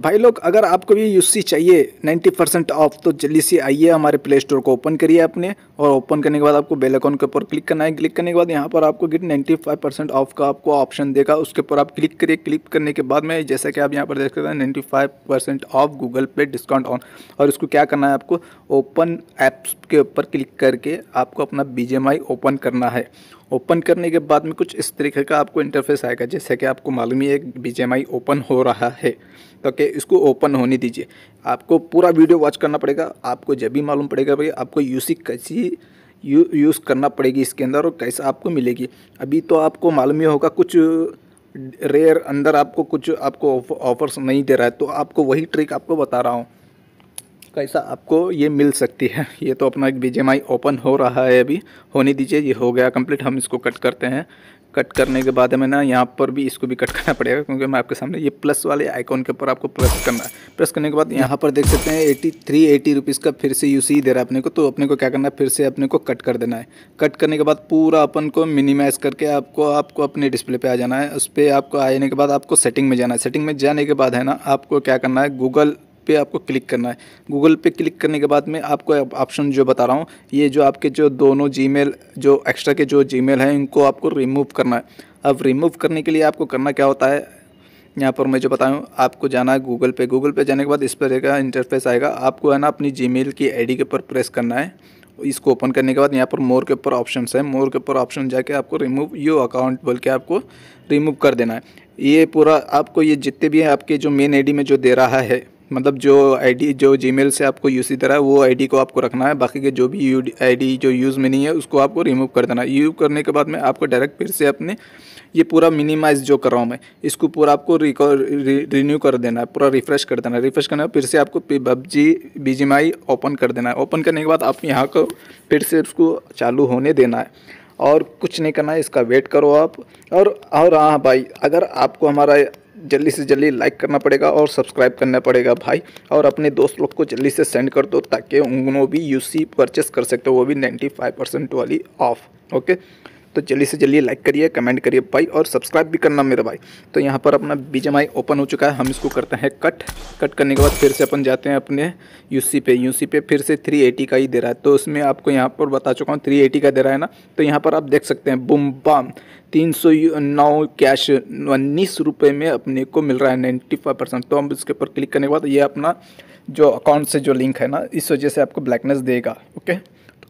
भाई लोग अगर आपको भी यूसी चाहिए 90 परसेंट ऑफ तो जल्दी से आइए हमारे प्ले स्टोर को ओपन करिए आपने और ओपन करने के बाद आपको बेल अकाउंट के ऊपर क्लिक करना है क्लिक करने के बाद यहाँ पर आपको गिट 95 परसेंट ऑफ का आपको ऑप्शन देगा उसके ऊपर आप क्लिक करिए क्लिक करने के बाद में जैसा कि आप यहाँ पर देख सकते हैं ninety percent off Google pay discount on और इसको क्या करना है आपको ओपन ऐप्स के ऊपर क्लिक करके आपको अपना बी ओपन करना है ओपन करने के बाद में कुछ इस तरीके का आपको इंटरफेस आएगा जैसे कि आपको मालूम ही है बी ओपन हो रहा है तो कि इसको ओपन होने दीजिए आपको पूरा वीडियो वॉच करना पड़ेगा आपको जब भी मालूम पड़ेगा भाई आपको यूसी कैसी यू यूज़ करना पड़ेगी इसके अंदर और कैसा आपको मिलेगी अभी तो आपको मालूम ही होगा कुछ रेयर अंदर आपको कुछ आपको ऑफर्स नहीं दे रहा है तो आपको वही ट्रिक आपको बता रहा हूँ कैसा आपको ये मिल सकती है ये तो अपना एक बी ओपन हो रहा है अभी होने दीजिए ये हो गया कंप्लीट हम इसको कट करते हैं कट करने के बाद हमें ना यहाँ पर भी इसको भी कट करना पड़ेगा क्योंकि मैं आपके सामने ये प्लस वाले आइकॉन के ऊपर आपको प्रेस करना है प्रेस करने के बाद यहाँ पर देख सकते हैं एटी थ्री एटी रुपीज़ का फिर से यूसी दे रहा है अपने को तो अपने को क्या करना है फिर से अपने को कट कर देना है कट करने के बाद पूरा अपन को मिनिमाइज़ करके आपको आपको अपने डिस्प्ले पर आ जाना है उस पर आपको आने के बाद आपको सेटिंग में जाना है सेटिंग में जाने के बाद है ना आपको क्या करना है गूगल पे आपको क्लिक करना है गूगल पे क्लिक करने के बाद में आपको ऑप्शन जो बता रहा हूँ ये जो आपके जो दोनों जी जो एक्स्ट्रा के जो जी हैं इनको आपको रिमूव करना है अब रिमूव करने के लिए आपको करना क्या होता है यहाँ पर मैं जो बताऊँ आपको जाना है गूगल पे गूगल पे जाने के बाद इस पर एक इंटरफेस आएगा आपको है ना अपनी जी की आईडी के ऊपर प्रेस करना है इसको ओपन करने के बाद यहाँ पर मोर के ऊपर ऑप्शन है मोर के ऊपर ऑप्शन जाके आपको रिमूव यू अकाउंट बोल के आपको रिमूव कर देना है ये पूरा आपको ये जितने भी हैं आपके जो मेन आई में जो दे रहा है मतलब जो आईडी जो जीमेल से आपको यूज की तरह वो आईडी को आपको रखना है बाकी के जो भी आईडी जो यूज़ में नहीं है उसको आपको रिमूव कर देना है यूज करने के बाद में आपको डायरेक्ट फिर से अपने ये पूरा मिनिमाइज जो कर रहा हूँ मैं इसको पूरा आपको रिन्यू कर देना है पूरा रिफ्रेश कर देना है रिफ्रेश करने फिर से आपको पबजी बीजीमाई ओपन कर देना है ओपन करने के बाद आप यहाँ को फिर से उसको चालू होने देना है और कुछ नहीं करना है इसका वेट करो आप और और हाँ भाई अगर आपको हमारा जल्दी से जल्दी लाइक करना पड़ेगा और सब्सक्राइब करना पड़ेगा भाई और अपने दोस्त लोग को जल्दी से सेंड कर दो ताकि उन भी यूसी परचेस कर सकते हो वो भी नाइन्टी फाइव परसेंट वाली ऑफ ओके तो जल्दी से जल्दी लाइक करिए कमेंट करिए भाई और सब्सक्राइब भी करना मेरा भाई तो यहाँ पर अपना बी ओपन हो चुका है हम इसको करते हैं कट कट करने के बाद फिर से अपन जाते हैं अपने यू पे यू पे फिर से थ्री का ही दे रहा है तो उसमें आपको यहाँ पर बता चुका हूँ थ्री का दे रहा है ना तो यहाँ पर आप देख सकते हैं बुम बाम तीन सौ नौ कैश उन्नीस रुपये में अपने को मिल रहा है नाइन्टी फाइव परसेंट तो हम इसके ऊपर क्लिक करने के बाद ये अपना जो अकाउंट से जो लिंक है ना इस वजह से आपको ब्लैकनेस देगा ओके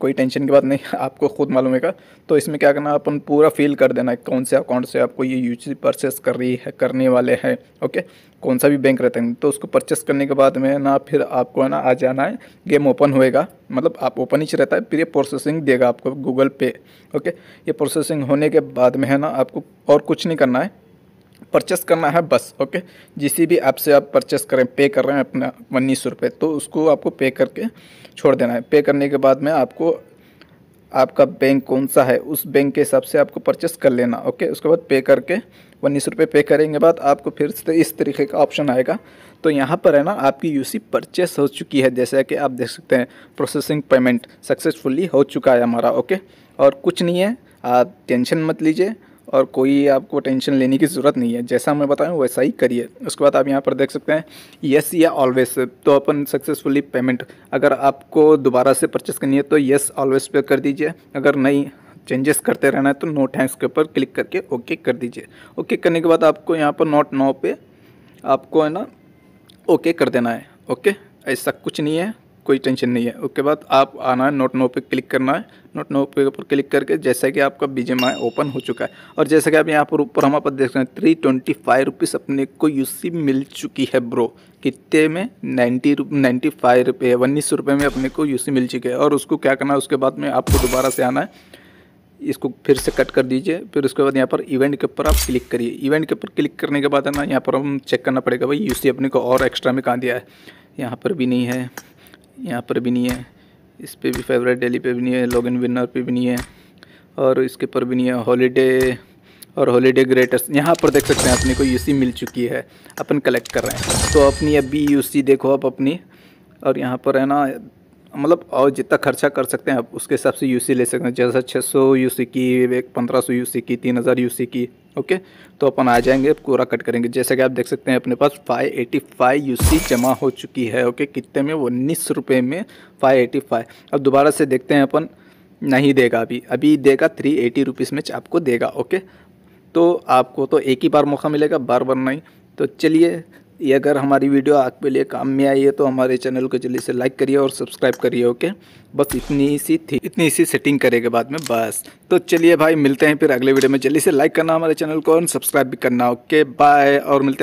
कोई टेंशन की बात नहीं आपको खुद मालूम है तो इसमें क्या करना अपन पूरा फील कर देना है कौन से अकाउंट से आपको ये चीज परचेस कर रही है करने वाले हैं ओके कौन सा भी बैंक रहता है तो उसको परचेस करने के बाद में ना फिर आपको है ना आ जाना है गेम ओपन होएगा मतलब आप ओपन ही रहता है फिर ये प्रोसेसिंग देगा आपको गूगल पे ओके ये प्रोसेसिंग होने के बाद में है ना आपको और कुछ नहीं करना है परचेस करना है बस ओके जिस भी ऐप से आप परचेस करें पे कर रहे हैं अपना उन्नीस सौ रुपये तो उसको आपको पे करके छोड़ देना है पे करने के बाद में आपको आपका बैंक कौन सा है उस बैंक के हिसाब से आपको परचेस कर लेना ओके उसके बाद पे करके उन्नीस रुपये पे करेंगे बाद आपको फिर से इस तरीके का ऑप्शन आएगा तो यहाँ पर है ना आपकी यूसी परचेस हो चुकी है जैसा कि आप देख सकते हैं प्रोसेसिंग पेमेंट सक्सेसफुली हो चुका है हमारा ओके और कुछ नहीं है आप टेंशन मत लीजिए और कोई आपको टेंशन लेने की ज़रूरत नहीं है जैसा मैं बताऊँ वैसा ही करिए उसके बाद आप यहाँ पर देख सकते हैं येस या ऑलवेज तो अपन सक्सेसफुली पेमेंट अगर आपको दोबारा से परचेस करनी है तो येस ऑलवेज पे कर दीजिए अगर नहीं चेंजेस करते रहना है तो नो थैंक्स के ऊपर क्लिक करके ओके कर दीजिए ओके करने के बाद आपको यहाँ पर नोट नो पे आपको है ना ओके कर देना है ओके ऐसा कुछ नहीं है कोई टेंशन नहीं है उसके बाद आप आना है नोट नो पे क्लिक करना है नोट नो पे ऊपर क्लिक करके जैसा कि आपका बी माई ओपन हो चुका है और जैसा कि आप यहाँ पर ऊपर हमारे पास देख रहे हैं थ्री ट्वेंटी फाइव रुपीज़ अपने को यूसी मिल चुकी है ब्रो कितने में नाइन्टी नाइन्टी फाइव रुपये उन्नीस सौ रुपये में अपने को सी मिल चुकी है और उसको क्या करना है उसके बाद में आपको दोबारा से आना है इसको फिर से कट कर दीजिए फिर उसके बाद यहाँ पर इवेंट के ऊपर आप क्लिक करिए इवेंट के ऊपर क्लिक करने के बाद है ना यहाँ पर हम चेक करना पड़ेगा भाई यूसी अपने को और एक्स्ट्रा में कहाँ दिया है यहाँ पर भी नहीं है यहाँ पर भी नहीं है इस पर भी फेवरेट डेली पे भी नहीं है लॉगिन विनर पे भी नहीं है और इसके पर भी नहीं है हॉलीडे और हॉलीडे ग्रेटर्स यहाँ पर देख सकते हैं अपने को यूसी मिल चुकी है अपन कलेक्ट कर रहे हैं तो अपनी अभी यूसी देखो आप अपनी और यहाँ पर है ना मतलब और जितना खर्चा कर सकते हैं आप उसके हिसाब से यूसी ले सकते हैं जैसा यू सी की एक यू सी की यू सी की ओके तो अपन आ जाएंगे पूरा कट करेंगे जैसा कि आप देख सकते हैं अपने पास 585 यूसी जमा हो चुकी है ओके कितने में उन्नीस रुपये में 585 अब दोबारा से देखते हैं अपन नहीं देगा अभी अभी देगा थ्री एटी रुपीज़ में आपको देगा ओके तो आपको तो एक ही बार मौका मिलेगा बार बार नहीं तो चलिए ये अगर हमारी वीडियो आपके लिए काम में आई है तो हमारे चैनल को जल्दी से लाइक करिए और सब्सक्राइब करिए ओके बस इतनी सी थी इतनी सी सेटिंग करेंगे बाद में बस तो चलिए भाई मिलते हैं फिर अगले वीडियो में जल्दी से लाइक करना हमारे चैनल को और सब्सक्राइब भी करना ओके बाय और मिलते हैं